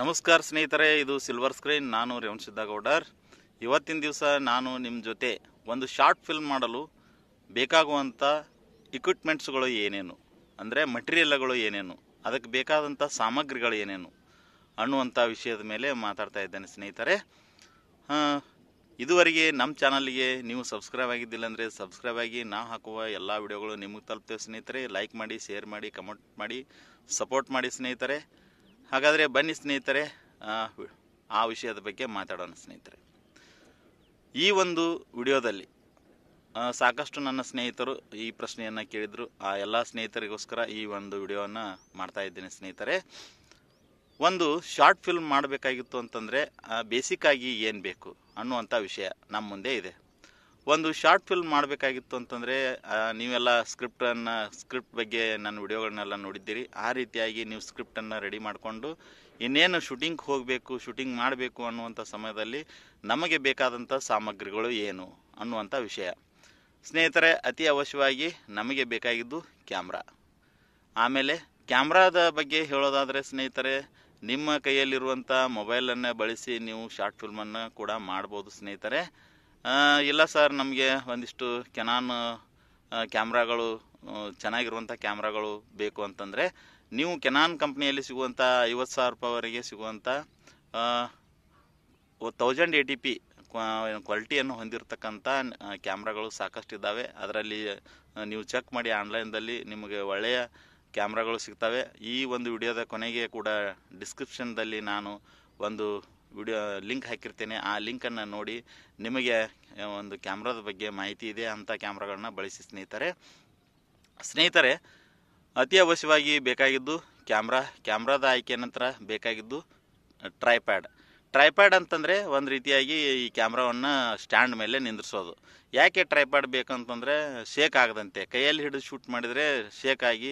ನಮಸ್ಕಾರ ಸ್ನೇಹಿತರೆ ಇದು ಸಿಲ್ವರ್ ಸ್ಕ್ರೀನ್ ನಾನು ರೇವಣ್ ಸಿದ್ದಗೌಡರ್ ಇವತ್ತಿನ ದಿವಸ ನಾನು ನಿಮ್ಮ ಜೊತೆ ಒಂದು ಶಾರ್ಟ್ ಫಿಲ್ಮ್ ಮಾಡಲು ಬೇಕಾಗುವಂಥ ಇಕ್ವಿಪ್ಮೆಂಟ್ಸ್ಗಳು ಏನೇನು ಅಂದರೆ ಮಟೀರಿಯಲ್ಗಳು ಏನೇನು ಅದಕ್ಕೆ ಬೇಕಾದಂಥ ಸಾಮಗ್ರಿಗಳು ಏನೇನು ಅನ್ನುವಂಥ ವಿಷಯದ ಮೇಲೆ ಮಾತಾಡ್ತಾ ಇದ್ದೇನೆ ಸ್ನೇಹಿತರೆ ಇದುವರೆಗೆ ನಮ್ಮ ಚಾನಲ್ಗೆ ನೀವು ಸಬ್ಸ್ಕ್ರೈಬ್ ಆಗಿದ್ದಿಲ್ಲ ಅಂದರೆ ಸಬ್ಸ್ಕ್ರೈಬ್ ಆಗಿ ನಾ ಹಾಕುವ ಎಲ್ಲ ವಿಡಿಯೋಗಳು ನಿಮಗೆ ತಲುಪ್ತೇವೆ ಸ್ನೇಹಿತರೆ ಲೈಕ್ ಮಾಡಿ ಶೇರ್ ಮಾಡಿ ಕಮೆಂಟ್ ಮಾಡಿ ಸಪೋರ್ಟ್ ಮಾಡಿ ಸ್ನೇಹಿತರೆ ಹಾಗಾದರೆ ಬನ್ನಿ ಸ್ನೇಹಿತರೆ ಆ ವಿಷಯದ ಬಗ್ಗೆ ಮಾತಾಡೋಣ ಸ್ನೇಹಿತರೆ ಈ ಒಂದು ವಿಡಿಯೋದಲ್ಲಿ ಸಾಕಷ್ಟು ನನ್ನ ಸ್ನೇಹಿತರು ಈ ಪ್ರಶ್ನೆಯನ್ನು ಕೇಳಿದರು ಆ ಎಲ್ಲ ಸ್ನೇಹಿತರಿಗೋಸ್ಕರ ಈ ಒಂದು ವಿಡಿಯೋವನ್ನು ಮಾಡ್ತಾ ಇದ್ದೀನಿ ಸ್ನೇಹಿತರೆ ಒಂದು ಶಾರ್ಟ್ ಫಿಲ್ಮ್ ಮಾಡಬೇಕಾಗಿತ್ತು ಅಂತಂದರೆ ಬೇಸಿಕ್ಕಾಗಿ ಏನು ಬೇಕು ಅನ್ನುವಂಥ ವಿಷಯ ನಮ್ಮ ಮುಂದೆ ಇದೆ ಒಂದು ಶಾರ್ಟ್ ಫಿಲ್ಮ್ ಮಾಡಬೇಕಾಗಿತ್ತು ಅಂತಂದರೆ ನೀವೆಲ್ಲ ಸ್ಕ್ರಿಪ್ಟನ್ನು ಸ್ಕ್ರಿಪ್ಟ್ ಬಗ್ಗೆ ನನ್ನ ವಿಡಿಯೋಗಳನ್ನೆಲ್ಲ ನೋಡಿದ್ದೀರಿ ಆ ರೀತಿಯಾಗಿ ನೀವು ಸ್ಕ್ರಿಪ್ಟನ್ನು ರೆಡಿ ಮಾಡಿಕೊಂಡು ಇನ್ನೇನು ಶೂಟಿಂಗ್ ಹೋಗಬೇಕು ಶೂಟಿಂಗ್ ಮಾಡಬೇಕು ಅನ್ನುವಂಥ ಸಮಯದಲ್ಲಿ ನಮಗೆ ಬೇಕಾದಂಥ ಸಾಮಗ್ರಿಗಳು ಏನು ಅನ್ನುವಂಥ ವಿಷಯ ಸ್ನೇಹಿತರೆ ಅತಿ ಅವಶ್ಯವಾಗಿ ನಮಗೆ ಬೇಕಾಗಿದ್ದು ಕ್ಯಾಮ್ರಾ ಆಮೇಲೆ ಕ್ಯಾಮ್ರಾದ ಬಗ್ಗೆ ಹೇಳೋದಾದರೆ ಸ್ನೇಹಿತರೆ ನಿಮ್ಮ ಕೈಯಲ್ಲಿರುವಂಥ ಮೊಬೈಲನ್ನು ಬಳಸಿ ನೀವು ಶಾರ್ಟ್ ಫಿಲ್ಮನ್ನು ಕೂಡ ಮಾಡ್ಬೋದು ಸ್ನೇಹಿತರೆ ಇಲ್ಲ ಸರ್ ನಮಗೆ ಒಂದಿಷ್ಟು ಕೆನಾನ್ ಕ್ಯಾಮ್ರಾಗಳು ಚೆನ್ನಾಗಿರುವಂಥ ಕ್ಯಾಮ್ರಾಗಳು ಬೇಕು ಅಂತಂದರೆ ನೀವು ಕೆನಾನ್ ಕಂಪ್ನಿಯಲ್ಲಿ ಸಿಗುವಂಥ ಐವತ್ತು ಸಾವಿರ ರೂಪಾಯಿವರೆಗೆ ಸಿಗುವಂಥ ತೌಸಂಡ್ ಟಿ ಪಿ ಕ್ವಾಲಿಟಿಯನ್ನು ಹೊಂದಿರತಕ್ಕಂಥ ಕ್ಯಾಮ್ರಾಗಳು ಇದ್ದಾವೆ ಅದರಲ್ಲಿ ನೀವು ಚೆಕ್ ಮಾಡಿ ಆನ್ಲೈನ್ದಲ್ಲಿ ನಿಮಗೆ ಒಳ್ಳೆಯ ಕ್ಯಾಮ್ರಾಗಳು ಸಿಗ್ತವೆ ಈ ಒಂದು ವಿಡಿಯೋದ ಕೊನೆಗೆ ಕೂಡ ಡಿಸ್ಕ್ರಿಪ್ಷನ್ದಲ್ಲಿ ನಾನು ಒಂದು ವಿಡಿಯೋ ಲಿಂಕ್ ಹಾಕಿರ್ತೇನೆ ಆ ಲಿಂಕನ್ನು ನೋಡಿ ನಿಮಗೆ ಒಂದು ಕ್ಯಾಮ್ರಾದ ಬಗ್ಗೆ ಮಾಹಿತಿ ಇದೆ ಅಂಥ ಕ್ಯಾಮ್ರಾಗಳನ್ನ ಬಳಸಿ ಸ್ನೇಹಿತರೆ ಸ್ನೇಹಿತರೆ ಅತಿ ಅವಶ್ಯವಾಗಿ ಬೇಕಾಗಿದ್ದು ಕ್ಯಾಮ್ರಾ ಕ್ಯಾಮ್ರಾದ ಆಯ್ಕೆ ನಂತರ ಬೇಕಾಗಿದ್ದು ಟ್ರೈಪ್ಯಾಡ್ ಟ್ರೈಪ್ಯಾಡ್ ಅಂತಂದರೆ ಒಂದು ರೀತಿಯಾಗಿ ಈ ಕ್ಯಾಮ್ರಾವನ್ನು ಸ್ಟ್ಯಾಂಡ್ ಮೇಲೆ ನಿಂದ್ರಿಸೋದು ಯಾಕೆ ಟ್ರೈಪ್ಯಾಡ್ ಬೇಕಂತಂದರೆ ಶೇಕ್ ಆಗದಂತೆ ಕೈಯಲ್ಲಿ ಹಿಡಿದು ಶೂಟ್ ಮಾಡಿದರೆ ಶೇಕ್ ಆಗಿ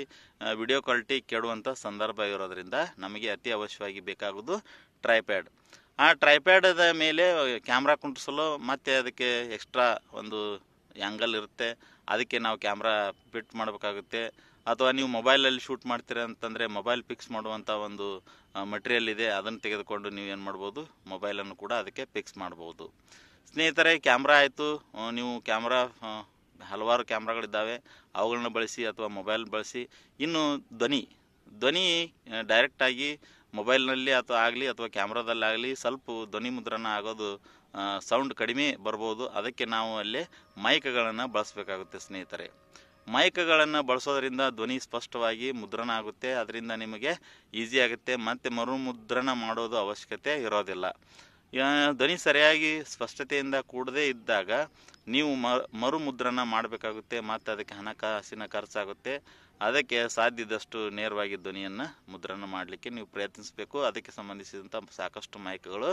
ವಿಡಿಯೋ ಕ್ವಾಲಿಟಿ ಕೆಡುವಂಥ ಸಂದರ್ಭ ಇರೋದರಿಂದ ನಮಗೆ ಅತಿ ಅವಶ್ಯವಾಗಿ ಬೇಕಾಗೋದು ಟ್ರೈಪ್ಯಾಡ್ ಆ ಟ್ರೈಪ್ಯಾಡದ ಮೇಲೆ ಕ್ಯಾಮ್ರಾ ಕುಂಟಿಸಲು ಮತ್ತೆ ಅದಕ್ಕೆ ಎಕ್ಸ್ಟ್ರಾ ಒಂದು ಆ್ಯಂಗಲ್ ಇರುತ್ತೆ ಅದಕ್ಕೆ ನಾವು ಕ್ಯಾಮ್ರಾ ಫಿಟ್ ಮಾಡಬೇಕಾಗುತ್ತೆ ಅಥವಾ ನೀವು ಮೊಬೈಲಲ್ಲಿ ಶೂಟ್ ಮಾಡ್ತೀರ ಅಂತಂದರೆ ಮೊಬೈಲ್ ಫಿಕ್ಸ್ ಮಾಡುವಂಥ ಒಂದು ಮಟೀರಿಯಲ್ ಇದೆ ಅದನ್ನು ತೆಗೆದುಕೊಂಡು ನೀವು ಏನು ಮಾಡ್ಬೋದು ಮೊಬೈಲನ್ನು ಕೂಡ ಅದಕ್ಕೆ ಫಿಕ್ಸ್ ಮಾಡ್ಬೋದು ಸ್ನೇಹಿತರೆ ಕ್ಯಾಮ್ರಾ ಆಯಿತು ನೀವು ಕ್ಯಾಮ್ರಾ ಹಲವಾರು ಕ್ಯಾಮ್ರಾಗಳಿದ್ದಾವೆ ಅವುಗಳನ್ನ ಬಳಸಿ ಅಥವಾ ಮೊಬೈಲ್ ಬಳಸಿ ಇನ್ನು ಧ್ವನಿ ಧ್ವನಿ ಡೈರೆಕ್ಟಾಗಿ ಮೊಬೈಲ್ನಲ್ಲಿ ಅಥವಾ ಆಗಲಿ ಅಥವಾ ಕ್ಯಾಮ್ರಾದಲ್ಲಾಗಲಿ ಸ್ವಲ್ಪ ಧ್ವನಿ ಮುದ್ರಣ ಆಗೋದು ಸೌಂಡ್ ಕಡಿಮೆ ಬರ್ಬೋದು ಅದಕ್ಕೆ ನಾವು ಅಲ್ಲಿ ಮೈಕ್ಗಳನ್ನು ಬಳಸಬೇಕಾಗುತ್ತೆ ಸ್ನೇಹಿತರೆ ಮೈಕ್ಗಳನ್ನು ಬಳಸೋದ್ರಿಂದ ಧ್ವನಿ ಸ್ಪಷ್ಟವಾಗಿ ಮುದ್ರಣ ಆಗುತ್ತೆ ಅದರಿಂದ ನಿಮಗೆ ಈಸಿ ಆಗುತ್ತೆ ಮತ್ತು ಮರುಮುದ್ರಣ ಮಾಡೋದು ಅವಶ್ಯಕತೆ ಇರೋದಿಲ್ಲ ಧ್ವನಿ ಸರಿಯಾಗಿ ಸ್ಪಷ್ಟತೆಯಿಂದ ಕೂಡದೇ ಇದ್ದಾಗ ನೀವು ಮರುಮುದ್ರಣ ಮಾಡಬೇಕಾಗುತ್ತೆ ಮತ್ತು ಅದಕ್ಕೆ ಹಣಕಾಸಿನ ಖರ್ಚಾಗುತ್ತೆ ಅದಕ್ಕೆ ಸಾಧ್ಯದಷ್ಟು ನೇರವಾಗಿ ಧ್ವನಿಯನ್ನು ಮುದ್ರಣ ಮಾಡಲಿಕ್ಕೆ ನೀವು ಪ್ರಯತ್ನಿಸಬೇಕು ಅದಕ್ಕೆ ಸಂಬಂಧಿಸಿದಂಥ ಸಾಕಷ್ಟು ಮಾಹಿತಿಗಳು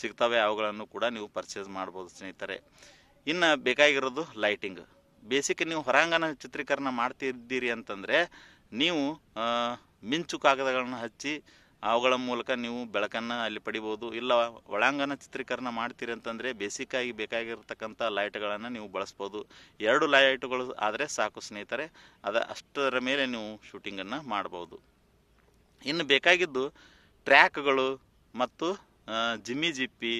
ಸಿಗ್ತವೆ ಅವುಗಳನ್ನು ಕೂಡ ನೀವು ಪರ್ಚೇಸ್ ಮಾಡ್ಬೋದು ಸ್ನೇಹಿತರೆ ಇನ್ನು ಬೇಕಾಗಿರೋದು ಲೈಟಿಂಗ್ ಬೇಸಿಕ್ ನೀವು ಹೊರಾಂಗಣ ಚಿತ್ರೀಕರಣ ಮಾಡ್ತಿದ್ದೀರಿ ಅಂತಂದರೆ ನೀವು ಮಿಂಚು ಕಾಗದಗಳನ್ನು ಹಚ್ಚಿ ಅವುಗಳ ಮೂಲಕ ನೀವು ಬೆಳಕನ್ನು ಅಲ್ಲಿ ಪಡಿಬೋದು ಇಲ್ಲ ಒಳಾಂಗಣ ಚಿತ್ರೀಕರಣ ಮಾಡ್ತೀರಿ ಅಂತಂದರೆ ಬೇಸಿಕ್ಕಾಗಿ ಬೇಕಾಗಿರ್ತಕ್ಕಂಥ ಲೈಟ್ಗಳನ್ನು ನೀವು ಬಳಸ್ಬೋದು ಎರಡು ಲೈಟ್ಗಳು ಆದರೆ ಸಾಕು ಸ್ನೇಹಿತರೆ ಅದ ಅಷ್ಟರ ಮೇಲೆ ನೀವು ಶೂಟಿಂಗನ್ನು ಮಾಡ್ಬೋದು ಇನ್ನು ಬೇಕಾಗಿದ್ದು ಟ್ರ್ಯಾಕ್ಗಳು ಮತ್ತು ಜಿಮ್ಮಿ ಜಿಪ್ಪಿ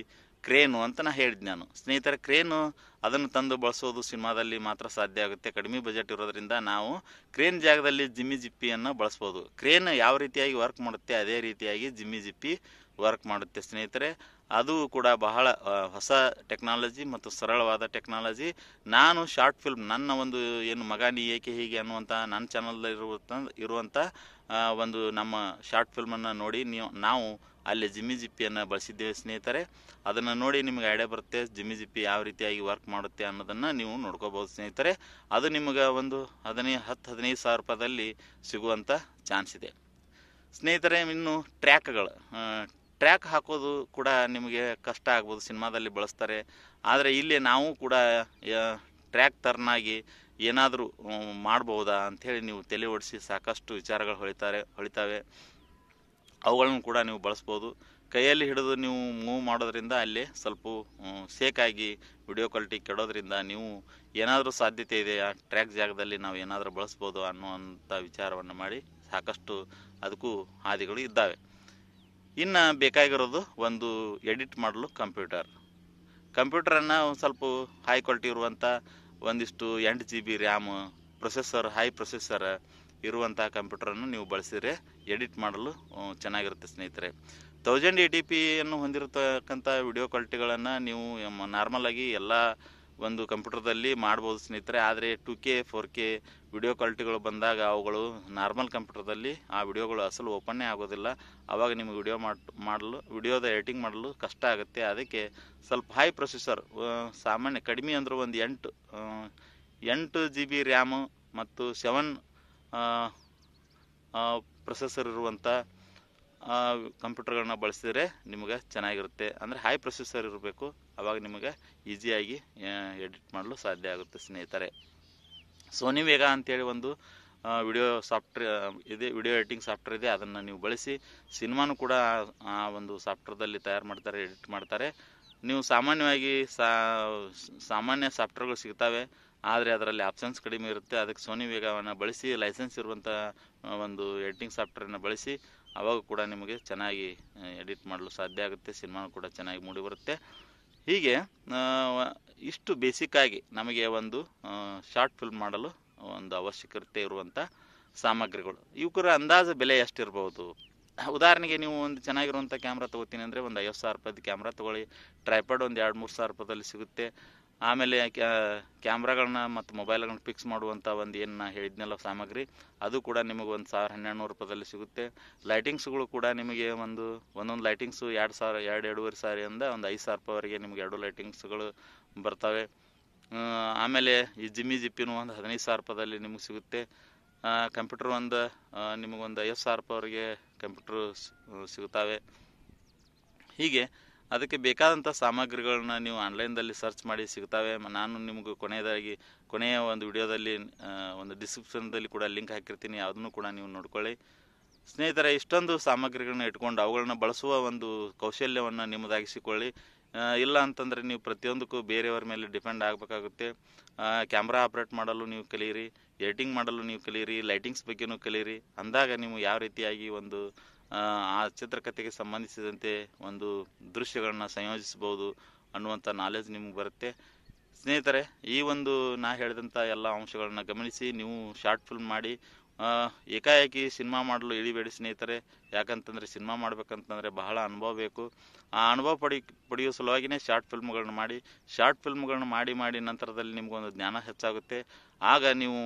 ಕ್ರೇನು ಅಂತ ನಾ ಹೇಳಿದ್ ನಾನು ಸ್ನೇಹಿತರೆ ಕ್ರೇನು ಅದನ್ನು ತಂದು ಬಳಸೋದು ಸಿನಿಮಾದಲ್ಲಿ ಮಾತ್ರ ಸಾಧ್ಯ ಆಗುತ್ತೆ ಕಡಿಮೆ ಬಜೆಟ್ ಇರೋದ್ರಿಂದ ನಾವು ಕ್ರೇನ್ ಜಾಗದಲ್ಲಿ ಜಿಮ್ಮಿ ಜಿಪ್ಪಿಯನ್ನು ಬಳಸ್ಬೋದು ಕ್ರೇನ್ ಯಾವ ರೀತಿಯಾಗಿ ವರ್ಕ್ ಮಾಡುತ್ತೆ ಅದೇ ರೀತಿಯಾಗಿ ಜಿಮ್ಮಿ ಜಿಪ್ಪಿ ವರ್ಕ್ ಮಾಡುತ್ತೆ ಸ್ನೇಹಿತರೆ ಅದು ಕೂಡ ಬಹಳ ಹೊಸ ಟೆಕ್ನಾಲಜಿ ಮತ್ತು ಸರಳವಾದ ಟೆಕ್ನಾಲಜಿ ನಾನು ಶಾರ್ಟ್ ಫಿಲ್ಮ್ ನನ್ನ ಒಂದು ಏನು ಮಗ ನೀ ಏಕೆ ಹೀಗೆ ಅನ್ನುವಂಥ ನನ್ನ ಚಾನಲ್ ಇರುವಂಥ ಇರುವಂಥ ಒಂದು ನಮ್ಮ ಶಾರ್ಟ್ ಫಿಲ್ಮನ್ನು ನೋಡಿ ನೀವು ನಾವು ಅಲ್ಲಿ ಜಿಮ್ಮಿ ಜಿಪ್ಪಿಯನ್ನು ಬಳಸಿದ್ದೇವೆ ಸ್ನೇಹಿತರೆ ಅದನ್ನು ನೋಡಿ ನಿಮಗೆ ಐಡಿಯಾ ಬರುತ್ತೆ ಜಿಮ್ಮಿ ಜಿಪ್ಪಿ ಯಾವ ರೀತಿಯಾಗಿ ವರ್ಕ್ ಮಾಡುತ್ತೆ ಅನ್ನೋದನ್ನು ನೀವು ನೋಡ್ಕೋಬೋದು ಸ್ನೇಹಿತರೆ ಅದು ನಿಮಗೆ ಒಂದು ಹದಿನೈದು ಹತ್ತು ಹದಿನೈದು ಸಾವಿರ ರೂಪಾಯಿದಲ್ಲಿ ಸಿಗುವಂಥ ಚಾನ್ಸ್ ಇದೆ ಸ್ನೇಹಿತರೆ ಇನ್ನು ಟ್ರ್ಯಾಕ್ಗಳು ಟ್ರ್ಯಾಕ್ ಹಾಕೋದು ಕೂಡ ನಿಮಗೆ ಕಷ್ಟ ಆಗ್ಬೋದು ಸಿನಿಮಾದಲ್ಲಿ ಬಳಸ್ತಾರೆ ಆದರೆ ಇಲ್ಲಿ ನಾವು ಕೂಡ ಟ್ರ್ಯಾಕ್ ತರ್ನಾಗಿ ಏನಾದರೂ ಮಾಡ್ಬೋದಾ ಅಂಥೇಳಿ ನೀವು ತಲೆ ಓಡಿಸಿ ಸಾಕಷ್ಟು ವಿಚಾರಗಳು ಹೊಳಿತಾರೆ ಹೊಳಿತಾವೆ ಅವುಗಳನ್ನು ಕೂಡ ನೀವು ಬಳಸ್ಬೋದು ಕೈಯಲ್ಲಿ ಹಿಡಿದು ನೀವು ಮೂವ್ ಮಾಡೋದ್ರಿಂದ ಅಲ್ಲಿ ಸ್ವಲ್ಪ ಸೇಕಾಗಿ ವಿಡಿಯೋ ಕ್ವಾಲಿಟಿ ಕೆಡೋದ್ರಿಂದ ನೀವು ಏನಾದರೂ ಸಾಧ್ಯತೆ ಇದೆ ಆ ಟ್ರ್ಯಾಕ್ ಜಾಗದಲ್ಲಿ ನಾವು ಏನಾದರೂ ಬಳಸ್ಬೋದು ಅನ್ನುವಂಥ ವಿಚಾರವನ್ನು ಮಾಡಿ ಸಾಕಷ್ಟು ಅದಕ್ಕೂ ಹಾದಿಗಳು ಇದ್ದಾವೆ ಇನ್ನು ಬೇಕಾಗಿರೋದು ಒಂದು ಎಡಿಟ್ ಮಾಡಲು ಕಂಪ್ಯೂಟರ್ ಕಂಪ್ಯೂಟರನ್ನು ಒಂದು ಸ್ವಲ್ಪ ಹೈ ಕ್ವಾಲಿಟಿ ಇರುವಂಥ ಒಂದಿಷ್ಟು ಎಂಟು G B RAM processor high processor ಇರುವಂಥ ಕಂಪ್ಯೂಟರನ್ನು ನೀವು ಬಳಸಿದರೆ ಎಡಿಟ್ ಮಾಡಲು ಚೆನ್ನಾಗಿರುತ್ತೆ ಸ್ನೇಹಿತರೆ ತೌಸಂಡ್ ಟಿ ಪಿಯನ್ನು ಹೊಂದಿರತಕ್ಕಂಥ ವಿಡಿಯೋ ಕ್ವಾಲಿಟಿಗಳನ್ನು ನೀವು ಆಗಿ ಎಲ್ಲ ಒಂದು ಕಂಪ್ಯೂಟರ್ದಲ್ಲಿ ಮಾಡ್ಬೋದು ಸ್ನೇಹಿತರೆ ಆದರೆ two K four K video ಕ್ವಾಲಿಟಿಗಳು ಬಂದಾಗ ಅವುಗಳು ನಾರ್ಮಲ್ ಕಂಪ್ಯೂಟರ್ದಲ್ಲಿ ಆ ವಿಡಿಯೋಗಳು ಅಸಲು ಓಪನ್ನೇ ಆಗೋದಿಲ್ಲ ಆವಾಗ ನಿಮಗೆ ವಿಡಿಯೋ ಮಾಡಲು ವಿಡಿಯೋದ ಎಡಿಟಿಂಗ್ ಮಾಡಲು ಕಷ್ಟ ಆಗುತ್ತೆ ಅದಕ್ಕೆ ಸ್ವಲ್ಪ ಹೈ ಪ್ರೊಸೆಸರ್ ಸಾಮಾನ್ಯ ಕಡಿಮೆ ಅಂದ್ರೆ ಒಂದು ಎಂಟು ಎಂಟು ಜಿ ಬಿ ರ್ಯಾಮು ಮತ್ತು ಸೆವೆನ್ ಪ್ರೊಸೆಸರ್ ಇರುವಂಥ ಕಂಪ್ಯೂಟರ್ಗಳನ್ನ ಬಳಸಿದರೆ ನಿಮಗೆ ಚೆನ್ನಾಗಿರುತ್ತೆ ಅಂದರೆ ಹೈ ಪ್ರೊಸೆಸರ್ ಇರಬೇಕು ಅವಾಗ ನಿಮಗೆ ಈಸಿಯಾಗಿ ಎಡಿಟ್ ಮಾಡಲು ಸಾಧ್ಯ ಆಗುತ್ತೆ ಸ್ನೇಹಿತರೆ ಸೋನಿ ವೇಗ ಅಂತೇಳಿ ಒಂದು ವಿಡಿಯೋ ಸಾಫ್ಟ್ವೇರ್ ಇದೆ ವಿಡಿಯೋ ಎಡಿಟಿಂಗ್ ಸಾಫ್ಟ್ವೇರ್ ಇದೆ ಅದನ್ನು ನೀವು ಬಳಸಿ ಸಿನಿಮಾನು ಕೂಡ ಆ ಒಂದು ಸಾಫ್ಟ್ವೇರ್ದಲ್ಲಿ ತಯಾರು ಮಾಡ್ತಾರೆ ಎಡಿಟ್ ಮಾಡ್ತಾರೆ ನೀವು ಸಾಮಾನ್ಯವಾಗಿ ಸಾ ಸಾಮಾನ್ಯ ಸಾಫ್ಟ್ವೇರ್ಗಳು ಸಿಗ್ತವೆ ಆದರೆ ಅದರಲ್ಲಿ ಆಪ್ಷನ್ಸ್ ಕಡಿಮೆ ಇರುತ್ತೆ ಅದಕ್ಕೆ ಸೋನಿ ವೇಗವನ್ನು ಬಳಸಿ ಲೈಸೆನ್ಸ್ ಇರುವಂಥ ಒಂದು ಎಡಿಟಿಂಗ್ ಸಾಫ್ಟ್ವೇರನ್ನು ಬಳಸಿ ಅವಾಗ ಕೂಡ ನಿಮಗೆ ಚೆನ್ನಾಗಿ ಎಡಿಟ್ ಮಾಡಲು ಸಾಧ್ಯ ಆಗುತ್ತೆ ಸಿನಿಮಾನು ಕೂಡ ಚೆನ್ನಾಗಿ ಮೂಡಿ ಬರುತ್ತೆ ಹೀಗೆ ಇಷ್ಟು ಬೇಸಿಕ್ಕಾಗಿ ನಮಗೆ ಒಂದು ಶಾರ್ಟ್ ಫಿಲ್ಮ್ ಮಾಡಲು ಒಂದು ಅವಶ್ಯಕತೆ ಇರುವಂಥ ಸಾಮಗ್ರಿಗಳು ಇವುಕರ ಅಂದಾಜು ಬೆಲೆ ಎಷ್ಟಿರ್ಬೋದು ಉದಾಹರಣೆಗೆ ನೀವು ಒಂದು ಚೆನ್ನಾಗಿರುವಂಥ ಕ್ಯಾಮ್ರಾ ತಗೋತೀನಿ ಅಂದರೆ ಒಂದು ಐವತ್ತು ಸಾವಿರ ರೂಪಾಯ್ದು ಕ್ಯಾಮ್ರಾ ತೊಗೊಳ್ಳಿ ಟ್ರೈಪಾಡ್ ಒಂದು ಎರಡು ಮೂರು ಸಾವಿರ ರೂಪಾಯಿದಲ್ಲಿ ಸಿಗುತ್ತೆ ಆಮೇಲೆ ಕ್ಯಾಮ್ರಾಗಳನ್ನ ಮತ್ತು ಮೊಬೈಲ್ಗಳನ್ನ ಫಿಕ್ಸ್ ಮಾಡುವಂಥ ಒಂದು ಏನು ನಾ ಹೇಳಿದ್ನಲ್ಲ ಸಾಮಗ್ರಿ ಅದು ಕೂಡ ನಿಮಗೆ ಒಂದು ಸಾವಿರ ಹನ್ನೆರಡು ನೂರು ರೂಪಾಯಿದಲ್ಲಿ ಸಿಗುತ್ತೆ ಲೈಟಿಂಗ್ಸ್ಗಳು ಕೂಡ ನಿಮಗೆ ಒಂದು ಒಂದೊಂದು ಲೈಟಿಂಗ್ಸು ಎರಡು ಸಾವಿರ ಎರಡು ಎರಡೂವರೆ ಸಾವಿರಿಂದ ಒಂದು ಐದು ಸಾವಿರ ರೂಪಾಯಿವರೆಗೆ ನಿಮಗೆ ಎರಡು ಲೈಟಿಂಗ್ಸ್ಗಳು ಬರ್ತವೆ ಆಮೇಲೆ ಈ ಜಿಮ್ಮಿ ಜಿಪ್ಪಿನೂ ಒಂದು ಹದಿನೈದು ಸಾವಿರ ರೂಪಾಯಿದಲ್ಲಿ ನಿಮಗೆ ಸಿಗುತ್ತೆ ಕಂಪ್ಯೂಟರ್ ಒಂದು ನಿಮಗೊಂದು ಐವತ್ತು ಸಾವಿರ ರೂಪಾಯಿವರೆಗೆ ಕಂಪ್ಯೂಟ್ರು ಸಿಗುತ್ತವೆ ಹೀಗೆ ಅದಕ್ಕೆ ಬೇಕಾದಂಥ ಸಾಮಗ್ರಿಗಳನ್ನ ನೀವು ಆನ್ಲೈನ್ದಲ್ಲಿ ಸರ್ಚ್ ಮಾಡಿ ಸಿಗ್ತವೆ ನಾನು ನಿಮಗೆ ಕೊನೆಯದಾಗಿ ಕೊನೆಯ ಒಂದು ವಿಡಿಯೋದಲ್ಲಿ ಒಂದು ಡಿಸ್ಕ್ರಿಪ್ಷನ್ದಲ್ಲಿ ಕೂಡ ಲಿಂಕ್ ಹಾಕಿರ್ತೀನಿ ಅದನ್ನು ಕೂಡ ನೀವು ನೋಡ್ಕೊಳ್ಳಿ ಸ್ನೇಹಿತರೆ ಇಷ್ಟೊಂದು ಸಾಮಗ್ರಿಗಳನ್ನ ಇಟ್ಕೊಂಡು ಅವುಗಳನ್ನ ಬಳಸುವ ಒಂದು ಕೌಶಲ್ಯವನ್ನು ನಿಮ್ಮದಾಗಿಸಿಕೊಳ್ಳಿ ಇಲ್ಲ ಅಂತಂದರೆ ನೀವು ಪ್ರತಿಯೊಂದಕ್ಕೂ ಬೇರೆಯವ್ರ ಮೇಲೆ ಡಿಪೆಂಡ್ ಆಗಬೇಕಾಗುತ್ತೆ ಕ್ಯಾಮ್ರಾ ಆಪ್ರೇಟ್ ಮಾಡಲು ನೀವು ಕಲಿಯಿರಿ ಎಡಿಟಿಂಗ್ ಮಾಡಲು ನೀವು ಕಲಿಯಿರಿ ಲೈಟಿಂಗ್ಸ್ ಬಗ್ಗೆನೂ ಕಲಿಯಿರಿ ಅಂದಾಗ ನೀವು ಯಾವ ರೀತಿಯಾಗಿ ಒಂದು ಆ ಚಿತ್ರಕಥೆಗೆ ಸಂಬಂಧಿಸಿದಂತೆ ಒಂದು ದೃಶ್ಯಗಳನ್ನು ಸಂಯೋಜಿಸಬಹುದು ಅನ್ನುವಂಥ ನಾಲೆಜ್ ನಿಮ್ಗೆ ಬರುತ್ತೆ ಸ್ನೇಹಿತರೆ ಈ ಒಂದು ನಾ ಹೇಳಿದಂಥ ಎಲ್ಲ ಅಂಶಗಳನ್ನು ಗಮನಿಸಿ ನೀವು ಶಾರ್ಟ್ ಫಿಲ್ಮ್ ಮಾಡಿ ಏಕಾಏಕಿ ಸಿನಿಮಾ ಮಾಡಲು ಇಳಿಬೇಡಿ ಸ್ನೇಹಿತರೆ ಯಾಕಂತಂದರೆ ಸಿನಿಮಾ ಮಾಡಬೇಕಂತಂದರೆ ಬಹಳ ಅನುಭವ ಬೇಕು ಆ ಅನುಭವ ಪಡಿ ಪಡೆಯುವ ಸಲುವಾಗಿನೇ ಶಾರ್ಟ್ ಫಿಲ್ಮ್ಗಳನ್ನ ಮಾಡಿ ಶಾರ್ಟ್ ಫಿಲ್ಮ್ಗಳನ್ನ ಮಾಡಿ ಮಾಡಿ ನಂತರದಲ್ಲಿ ನಿಮ್ಗೊಂದು ಜ್ಞಾನ ಹೆಚ್ಚಾಗುತ್ತೆ ಆಗ ನೀವು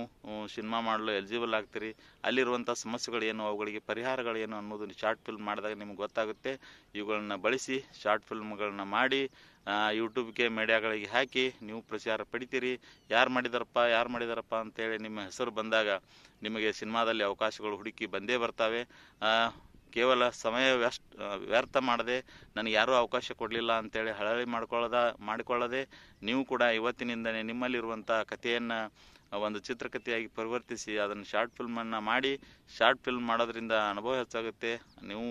ಸಿನಿಮಾ ಮಾಡಲು ಎಲಿಜಿಬಲ್ ಆಗ್ತೀರಿ ಅಲ್ಲಿರುವಂಥ ಸಮಸ್ಯೆಗಳೇನು ಅವುಗಳಿಗೆ ಪರಿಹಾರಗಳೇನು ಅನ್ನೋದನ್ನು ಶಾರ್ಟ್ ಫಿಲ್ಮ್ ಮಾಡಿದಾಗ ನಿಮ್ಗೆ ಗೊತ್ತಾಗುತ್ತೆ ಇವುಗಳನ್ನ ಬಳಸಿ ಶಾರ್ಟ್ ಫಿಲ್ಮ್ಗಳನ್ನ ಮಾಡಿ ಯೂಟ್ಯೂಬ್ಗೆ ಮೀಡಿಯಾಗಳಿಗೆ ಹಾಕಿ ನೀವು ಪ್ರಚಾರ ಪಡಿತೀರಿ ಯಾರು ಮಾಡಿದಾರಪ್ಪ ಯಾರು ಮಾಡಿದಾರಪ್ಪ ಅಂತೇಳಿ ನಿಮ್ಮ ಹೆಸರು ಬಂದಾಗ ನಿಮಗೆ ಸಿನಿಮಾದಲ್ಲಿ ಅವಕಾಶಗಳು ಹುಡುಕಿ ಬಂದೇ ಬರ್ತವೆ ಕೇವಲ ಸಮಯ ವ್ಯಸ್ಟ್ ವ್ಯರ್ಥ ಮಾಡದೆ ನನಗೆ ಯಾರೂ ಅವಕಾಶ ಕೊಡಲಿಲ್ಲ ಅಂತೇಳಿ ಹಳಳಿ ಮಾಡ್ಕೊಳ್ಳದ ಮಾಡಿಕೊಳ್ಳದೆ ನೀವು ಕೂಡ ಇವತ್ತಿನಿಂದನೇ ನಿಮ್ಮಲ್ಲಿರುವಂಥ ಕಥೆಯನ್ನು ಒಂದು ಚಿತ್ರಕಥೆಯಾಗಿ ಪರಿವರ್ತಿಸಿ ಅದನ್ನು ಶಾರ್ಟ್ ಫಿಲ್ಮನ್ನು ಮಾಡಿ ಶಾರ್ಟ್ ಫಿಲ್ಮ್ ಮಾಡೋದ್ರಿಂದ ಅನುಭವ ಹೆಚ್ಚಾಗುತ್ತೆ ನೀವು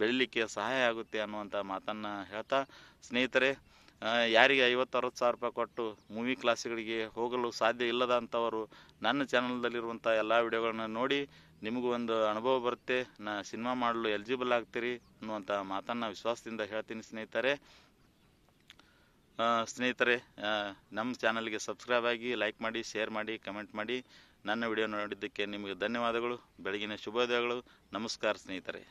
ಬೆಳಿಲಿಕ್ಕೆ ಸಹಾಯ ಆಗುತ್ತೆ ಅನ್ನುವಂಥ ಮಾತನ್ನು ಹೇಳ್ತಾ ಸ್ನೇಹಿತರೆ ಯಾರಿಗೆ ಐವತ್ತು ಅರವತ್ತು ಸಾವಿರ ರೂಪಾಯಿ ಕೊಟ್ಟು ಮೂವಿ ಕ್ಲಾಸ್ಗಳಿಗೆ ಹೋಗಲು ಸಾಧ್ಯ ಇಲ್ಲದ ಅಂಥವರು ನನ್ನ ಚಾನಲ್ದಲ್ಲಿರುವಂಥ ಎಲ್ಲ ವಿಡಿಯೋಗಳನ್ನ ನೋಡಿ ನಿಮಗೂ ಒಂದು ಅನುಭವ ಬರುತ್ತೆ ನಾ ಸಿನಿಮಾ ಮಾಡಲು ಎಲಿಜಿಬಲ್ ಆಗ್ತೀರಿ ಅನ್ನುವಂಥ ಮಾತನ್ನು ವಿಶ್ವಾಸದಿಂದ ಹೇಳ್ತೀನಿ ಸ್ನೇಹಿತರೆ ಸ್ನೇಹಿತರೆ ನಮ್ಮ ಚಾನಲ್ಗೆ ಸಬ್ಸ್ಕ್ರೈಬ್ ಆಗಿ ಲೈಕ್ ಮಾಡಿ ಶೇರ್ ಮಾಡಿ ಕಮೆಂಟ್ ಮಾಡಿ ನನ್ನ ವಿಡಿಯೋ ನೋಡಿದ್ದಕ್ಕೆ ನಿಮಗೆ ಧನ್ಯವಾದಗಳು ಬೆಳಗಿನ ಶುಭೋದಯಗಳು ನಮಸ್ಕಾರ ಸ್ನೇಹಿತರೆ